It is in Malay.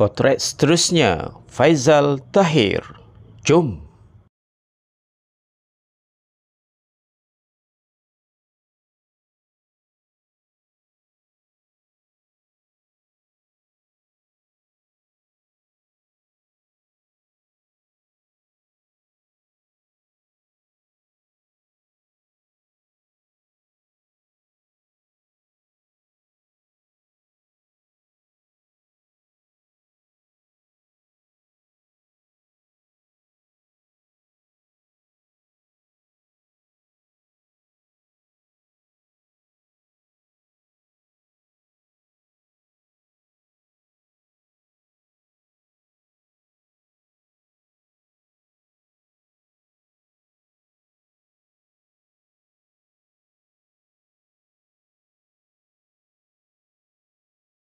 potret seterusnya Faizal Tahir. Jom